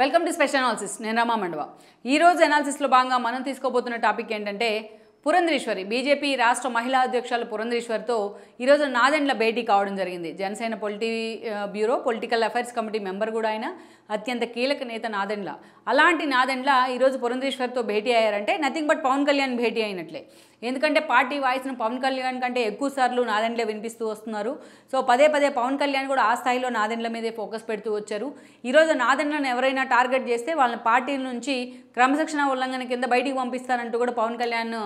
welcome to special analysis నేను రమా మండవా ఈరోజు అనాలిసిస్లో భాగంగా మనం తీసుకోబోతున్న టాపిక్ ఏంటంటే పురంధరీశ్వరి బీజేపీ రాష్ట్ర మహిళా అధ్యక్షులు పురంధరీశ్వరితో ఈరోజు నాదెండ్ల భేటీ కావడం జరిగింది Janasena politburo political affairs committee member కూడా ఆయన అత్యంత కీలక నేత నాదెండ్ల అలాంటి నాదెండ్ల ఈరోజు పురంధేశ్వర్తో భేటీ అయ్యారంటే నథింగ్ బట్ పవన్ కళ్యాణ్ భేటీ అయినట్లే ఎందుకంటే పార్టీ వాయిస్ను పవన్ కళ్యాణ్ కంటే ఎక్కువ సార్లు నాదెండ్లే వినిపిస్తూ వస్తున్నారు సో పదే పదే పవన్ కళ్యాణ్ కూడా ఆ స్థాయిలో నాదెండ్ల మీదే ఫోకస్ పెడుతూ వచ్చారు ఈరోజు నాదెండ్లను ఎవరైనా టార్గెట్ చేస్తే వాళ్ళని పార్టీ నుంచి క్రమశిక్షణ ఉల్లంఘన కింద బయటికి పంపిస్తారంటూ కూడా పవన్ కళ్యాణ్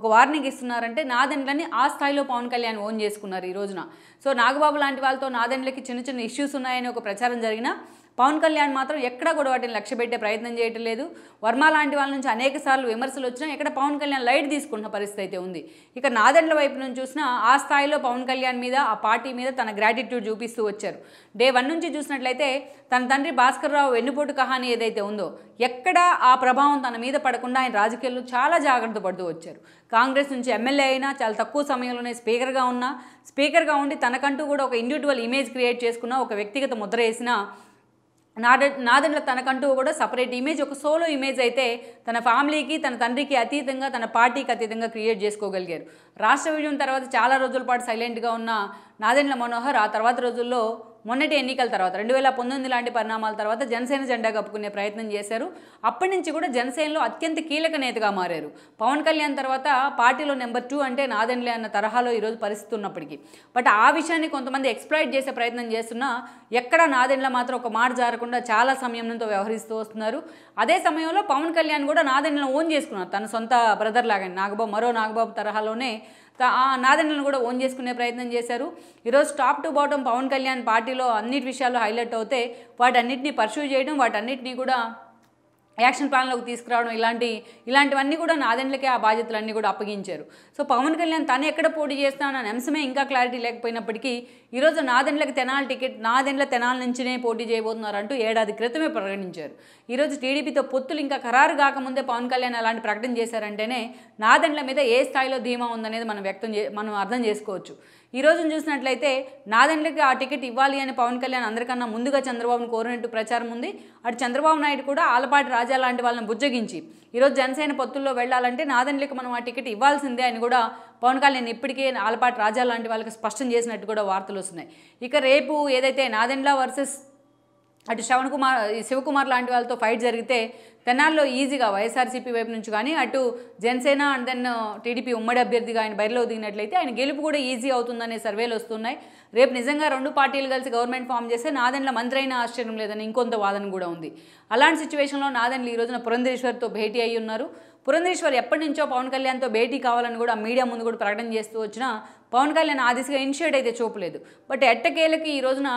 ఒక వార్నింగ్ ఇస్తున్నారంటే నాదెండ్లని ఆ స్థాయిలో పవన్ కళ్యాణ్ ఓన్ చేసుకున్నారు ఈ రోజున సో నాగబాబు లాంటి వాళ్ళతో నాదెండ్లకి చిన్న చిన్న ఇష్యూస్ ఉన్నాయని ఒక ప్రచారం జరిగినా పవన్ కళ్యాణ్ మాత్రం ఎక్కడ కూడా వాటిని లక్ష్య పెట్టే ప్రయత్నం చేయటం లేదు వర్మ లాంటి వాళ్ళ నుంచి అనేక సార్లు విమర్శలు వచ్చినా ఇక్కడ పవన్ కళ్యాణ్ లైట్ తీసుకున్న పరిస్థితి అయితే ఉంది ఇక నాదండ్ల వైపు నుంచి చూసినా ఆ స్థాయిలో పవన్ కళ్యాణ్ మీద ఆ పార్టీ మీద తన గ్రాటిట్యూడ్ చూపిస్తూ వచ్చారు డే వన్ నుంచి చూసినట్లయితే తన తండ్రి భాస్కర్ రావు వెన్నుపోటు కహాని ఏదైతే ఉందో ఎక్కడ ఆ ప్రభావం తన మీద పడకుండా ఆయన రాజకీయాల్లో చాలా జాగ్రత్త పడుతూ వచ్చారు కాంగ్రెస్ నుంచి ఎమ్మెల్యే అయినా చాలా తక్కువ సమయంలోనే స్పీకర్గా ఉన్నా స్పీకర్గా ఉండి తనకంటూ కూడా ఒక ఇండివిజువల్ ఇమేజ్ క్రియేట్ చేసుకున్న ఒక వ్యక్తిగత ముద్ర వేసినా నాద నాదెండ్ల తనకంటూ కూడా సపరేట్ ఇమేజ్ ఒక సోలో ఇమేజ్ అయితే తన ఫ్యామిలీకి తన తండ్రికి అతీతంగా తన పార్టీకి అతీతంగా క్రియేట్ చేసుకోగలిగారు రాష్ట్ర విజయం తర్వాత చాలా రోజుల పాటు సైలెంట్గా ఉన్న నాదెండ్ల మనోహర్ ఆ తర్వాత రోజుల్లో మొన్నటి ఎన్నికల తర్వాత రెండు వేల పంతొమ్మిది లాంటి పరిణామాల తర్వాత జనసేన జెండా కప్పుకునే ప్రయత్నం చేశారు అప్పటి నుంచి కూడా జనసేనలో అత్యంత కీలక నేతగా మారారు పవన్ కళ్యాణ్ తర్వాత పార్టీలో నెంబర్ టూ అంటే నాదండ్లే అన్న తరహాలో ఈరోజు పరిస్థితి ఉన్నప్పటికీ బట్ ఆ విషయాన్ని కొంతమంది ఎక్స్ప్లైట్ చేసే ప్రయత్నం చేస్తున్నా ఎక్కడ నాదెండ్ల మాత్రం ఒక మాట జారకుండా చాలా సంయమనంతో వ్యవహరిస్తూ వస్తున్నారు అదే సమయంలో పవన్ కళ్యాణ్ కూడా నాదెండ్లను ఓన్ చేసుకున్నారు తన సొంత బ్రదర్ లాగానే నాగబాబు మరో నాగబాబు తరహాలోనే ఆ అనాథనలను కూడా ఓన్ చేసుకునే ప్రయత్నం చేశారు ఈరోజు top to bottom Pawan Kalyan పార్టీలో అన్నిటి విషయాలు హైలైట్ అవుతే వాటన్నిటిని పర్సూ చేయడం వాటన్నిటినీ కూడా యాక్షన్ ప్లాన్లోకి తీసుకురావడం ఇలాంటి ఇలాంటివన్నీ కూడా నాదెండ్లకే ఆ బాధ్యతలన్నీ కూడా అప్పగించారు సో పవన్ కళ్యాణ్ తను ఎక్కడ పోటీ చేస్తాను అనే అంశమే ఇంకా క్లారిటీ లేకపోయినప్పటికీ ఈరోజు నాదెండ్లకి తెనాల టికెట్ నాదెండ్ల తెనాల నుంచినే పోటీ చేయబోతున్నారు అంటూ ఏడాది క్రితమే ప్రకటించారు ఈరోజు టీడీపీతో పొత్తులు ఇంకా ఖరారు కాకముందే పవన్ కళ్యాణ్ అలాంటి ప్రకటన చేశారంటేనే నాదెండ్ల మీద ఏ స్థాయిలో ధీమా ఉందనేది మనం వ్యక్తం చే మనం అర్థం చేసుకోవచ్చు ఈరోజు చూసినట్లయితే నాదెండ్లకి ఆ టికెట్ ఇవ్వాలి అని పవన్ కళ్యాణ్ అందరికన్నా ముందుగా చంద్రబాబును కోరినట్టు ప్రచారం ఉంది అటు చంద్రబాబు నాయుడు కూడా ఆలపాటి రాజా లాంటి వాళ్ళని బుజ్జగించి ఈరోజు జనసేన పొత్తుల్లో వెళ్ళాలంటే నాదెండ్లకి మనం ఆ టికెట్ ఇవ్వాల్సిందే అని కూడా పవన్ కళ్యాణ్ ఇప్పటికే ఆలపాటి రాజా లాంటి వాళ్ళకి స్పష్టం చేసినట్టు కూడా వార్తలు వస్తున్నాయి ఇక రేపు ఏదైతే నాదెండ్ల వర్సెస్ అటు శ్రవణ్ కుమార్ శివకుమార్ లాంటి వాళ్ళతో ఫైట్ జరిగితే తెనాల్లో ఈజీగా వైఎస్ఆర్సీపీ వైపు నుంచి కానీ అటు జనసేన అండ్ దెన్ టీడీపీ ఉమ్మడి అభ్యర్థిగా ఆయన బరిలో దిగినట్లయితే ఆయన గెలుపు కూడా ఈజీ అవుతుందనే సర్వేలు వస్తున్నాయి రేపు నిజంగా రెండు పార్టీలు కలిసి గవర్నమెంట్ ఫామ్ చేస్తే నాదెండ్ల మంత్రి అయినా ఆశ్చర్యం లేదని ఇంకొంత వాదన కూడా ఉంది అలాంటి సిచ్యువేషన్లో నాదన్లు ఈ రోజున పురంధేశ్వర్తో భేటీ అయి ఉన్నారు పురంధేశ్వర్ ఎప్పటి నుంచో పవన్ కళ్యాణ్తో భేటీ కావాలని కూడా మీడియా ముందు కూడా ప్రకటన చేస్తూ వచ్చినా పవన్ కళ్యాణ్ ఆ దిశగా ఇనిషియేట్ అయితే చూపలేదు బట్ ఎట్టకేలకి ఈ రోజున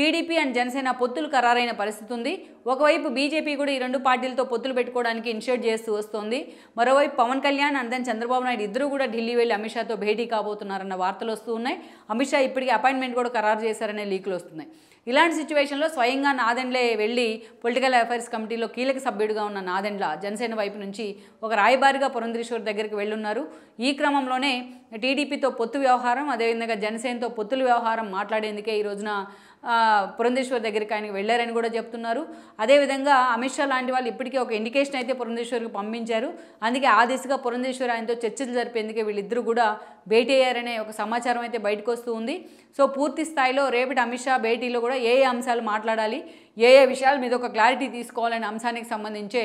టీడీపీ అండ్ జనసేన పొత్తులు ఖరారైన పరిస్థితి ఉంది ఒకవైపు బీజేపీ కూడా ఈ రెండు పార్టీలతో పొత్తులు పెట్టుకోవడానికి ఇనిషియేట్ చేస్తూ వస్తోంది మరోవైపు పవన్ కళ్యాణ్ అండ్ దెన్ చంద్రబాబు నాయుడు ఇద్దరు కూడా ఢిల్లీ వెళ్ళి అమిత్ షాతో భేటీ కాబోతున్నారన్న వార్తలు వస్తూ ఉన్నాయి అమిత్ షా ఇప్పటికీ అపాయింట్మెంట్ కూడా ఖరారు చేశారనే లీకులు వస్తున్నాయి ఇలాంటి సిచ్యువేషన్లో స్వయంగా నాదెండ్లే వెళ్ళి పొలిటికల్ అఫైర్స్ కమిటీలో కీలక సభ్యుడిగా ఉన్న నాదెండ్ల జనసేన వైపు నుంచి ఒక రాయబారిగా పురంధేశ్వర్ దగ్గరికి వెళ్ళున్నారు ఈ క్రమంలోనే టీడీపీతో పొత్తు వ్యవహారం అదేవిధంగా జనసేనతో పొత్తుల వ్యవహారం మాట్లాడేందుకే ఈ రోజున పురంధేశ్వర్ దగ్గరికి ఆయనకు వెళ్ళారని కూడా చెప్తున్నారు అదేవిధంగా అమిత్ షా లాంటి వాళ్ళు ఇప్పటికే ఒక ఇండికేషన్ అయితే పురంధేశ్వర్కి పంపించారు అందుకే ఆ దిశగా పురంధేశ్వర్ ఆయనతో చర్చలు జరిపేందుకే వీళ్ళిద్దరూ కూడా భేటీ అయ్యారనే ఒక సమాచారం అయితే బయటకు వస్తుంది ఉంది సో పూర్తి స్థాయిలో రేపటి అమిత్ షా భేటీలో కూడా ఏ అంశాలు మాట్లాడాలి ఏ ఏ విషయాల మీద ఒక క్లారిటీ తీసుకోవాలనే అంశానికి సంబంధించి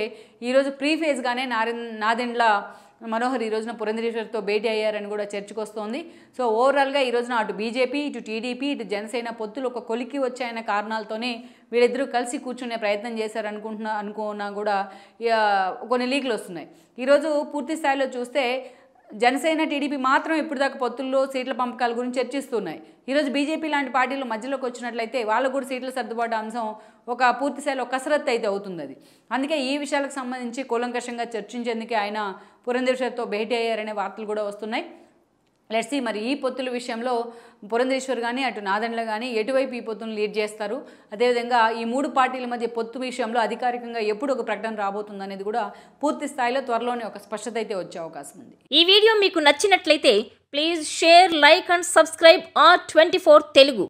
ఈరోజు ప్రీ ఫేజ్గానే నారి నాదెండ్ల మనోహర్ ఈ రోజున పురంధరేశ్వర్తో భేటీ అయ్యారని కూడా చర్చకొస్తోంది సో ఓవరాల్గా ఈ రోజున అటు బీజేపీ ఇటు టీడీపీ ఇటు జనసేన పొత్తులు ఒక కొలికి వచ్చాయన్న కారణాలతోనే వీళ్ళిద్దరూ కలిసి కూర్చునే ప్రయత్నం చేశారనుకుంటున్నా అనుకున్నా కూడా కొన్ని లీకులు వస్తున్నాయి ఈరోజు పూర్తి స్థాయిలో చూస్తే జనసేన టీడీపీ మాత్రం ఇప్పటిదాకా పొత్తుల్లో సీట్ల పంపకాల గురించి చర్చిస్తున్నాయి ఈరోజు బీజేపీ లాంటి పార్టీలు మధ్యలోకి వచ్చినట్లయితే వాళ్ళకు కూడా సీట్ల సర్దుబాటు అంశం ఒక పూర్తిస్థాయిలో కసరత్తు అయితే అవుతుంది అది అందుకే ఈ విషయాలకు సంబంధించి కూలంకషంగా చర్చించేందుకే ఆయన పురంధేశ్వర్తో భేటీ అయ్యారనే వార్తలు కూడా వస్తున్నాయి లెట్సీ మరి ఈ పొత్తుల విషయంలో పురంధేశ్వర్ కానీ అటు నాదండ్ల కానీ ఎటువైపు ఈ పొత్తులను లీడ్ చేస్తారు అదేవిధంగా ఈ మూడు పార్టీల మధ్య పొత్తు విషయంలో అధికారికంగా ఎప్పుడు ఒక ప్రకటన రాబోతుందనేది కూడా పూర్తి స్థాయిలో త్వరలోనే ఒక స్పష్టత అయితే వచ్చే అవకాశం ఉంది ఈ వీడియో మీకు నచ్చినట్లయితే please share like and subscribe R twenty Telugu